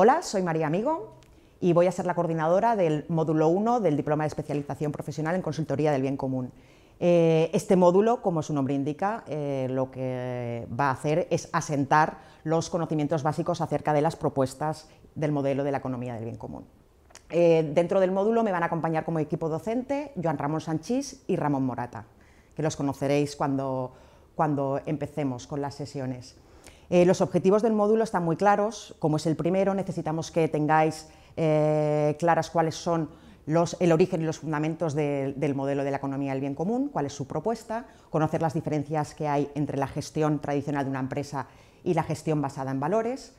Hola, soy María Amigo y voy a ser la coordinadora del módulo 1 del Diploma de Especialización Profesional en Consultoría del Bien Común. Eh, este módulo, como su nombre indica, eh, lo que va a hacer es asentar los conocimientos básicos acerca de las propuestas del modelo de la economía del bien común. Eh, dentro del módulo me van a acompañar como equipo docente Joan Ramón Sanchís y Ramón Morata, que los conoceréis cuando, cuando empecemos con las sesiones. Eh, los objetivos del módulo están muy claros, como es el primero, necesitamos que tengáis eh, claras cuáles son el origen y los fundamentos del modelo de la economía del bien común, cuál es su propuesta, conocer las diferencias que hay entre la gestión tradicional de una empresa y la gestión basada en valores,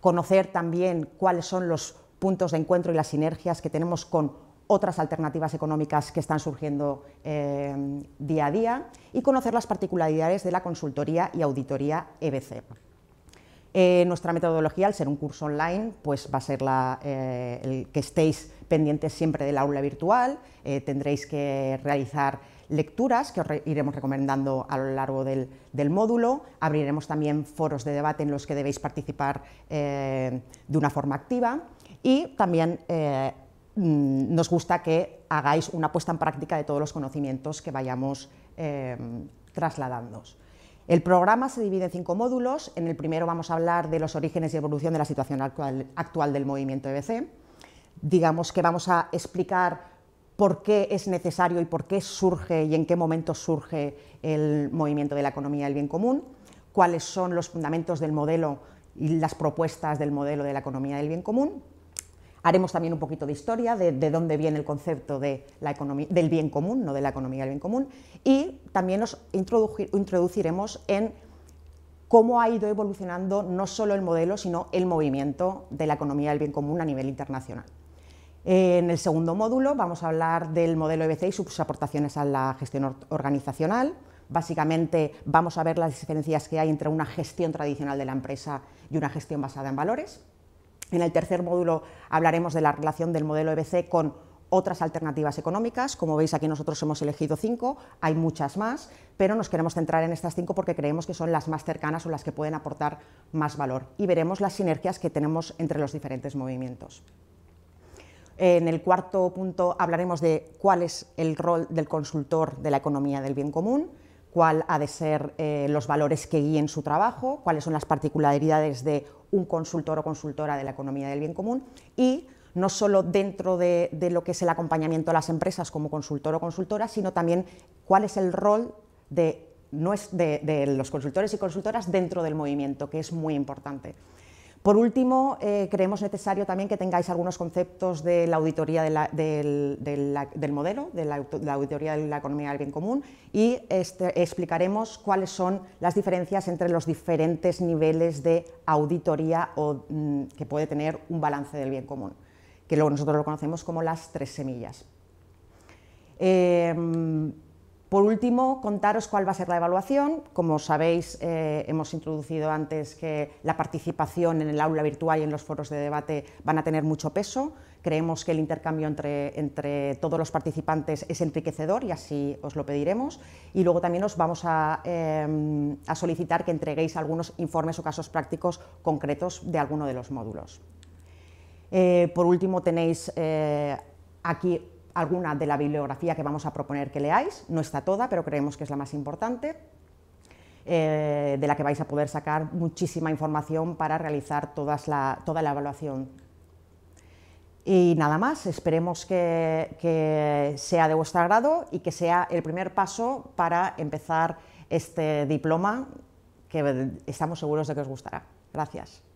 conocer también cuáles son los puntos de encuentro y las sinergias que tenemos con otras alternativas económicas que están surgiendo eh, día a día y conocer las particularidades de la consultoría y auditoría EBC. Eh, nuestra metodología, al ser un curso online, pues va a ser eh, el que estéis pendientes siempre del aula virtual, eh, tendréis que realizar lecturas que os iremos recomendando a lo largo del, módulo, abriremos también foros de debate en los que debéis participar de una forma activa y también mm, nos gusta que hagáis una puesta en práctica de todos los conocimientos que vayamos trasladándoos. El programa se divide en cinco módulos. En el primero vamos a hablar de los orígenes y evolución de la situación actual, del movimiento EBC. Digamos que vamos a explicar por qué es necesario y por qué surge y en qué momento surge el movimiento de la economía del bien común, cuáles son los fundamentos del modelo y las propuestas del modelo de la economía del bien común. Haremos también un poquito de historia de, dónde viene el concepto de la del bien común, no de la economía del bien común, y también nos introduciremos en cómo ha ido evolucionando no solo el modelo, sino el movimiento de la economía del bien común a nivel internacional. En el segundo módulo vamos a hablar del modelo EBC y sus aportaciones a la gestión organizacional. Básicamente vamos a ver las diferencias que hay entre una gestión tradicional de la empresa y una gestión basada en valores. En el tercer módulo hablaremos de la relación del modelo EBC con otras alternativas económicas. Como veis aquí nosotros hemos elegido cinco, hay muchas más, pero nos queremos centrar en estas cinco porque creemos que son las más cercanas o las que pueden aportar más valor y veremos las sinergias que tenemos entre los diferentes movimientos. En el cuarto punto hablaremos de cuál es el rol del consultor de la economía del bien común cuál ha de ser eh, los valores que guíen su trabajo, cuáles son las particularidades de un consultor o consultora de la economía del bien común y no solo dentro de, lo que es el acompañamiento a las empresas como consultor o consultora, sino también cuál es el rol de, no es de los consultores y consultoras dentro del movimiento, que es muy importante. Por último, eh, creemos necesario también que tengáis algunos conceptos de la auditoría del, modelo, de la, auditoría de la economía del bien común y este, explicaremos cuáles son las diferencias entre los diferentes niveles de auditoría mm, que puede tener un balance del bien común, que luego nosotros lo conocemos como las tres semillas. Em, por último, contaros cuál va a ser la evaluación. Como sabéis, eh, hemos introducido antes que la participación en el aula virtual y en los foros de debate van a tener mucho peso. Creemos que el intercambio entre, todos los participantes es enriquecedor y así os lo pediremos. Y luego también os vamos a, em, solicitar que entreguéis algunos informes o casos prácticos concretos de alguno de los módulos. Eh, por último, tenéis eh, aquí alguna de la bibliografía que vamos a proponer que leáis, no está toda, pero creemos que es la más importante, eh, de la que vais a poder sacar muchísima información para realizar toda la evaluación. Y nada más, esperemos que sea de vuestro agrado y que sea el primer paso para empezar este diploma que estamos seguros de que os gustará. Gracias.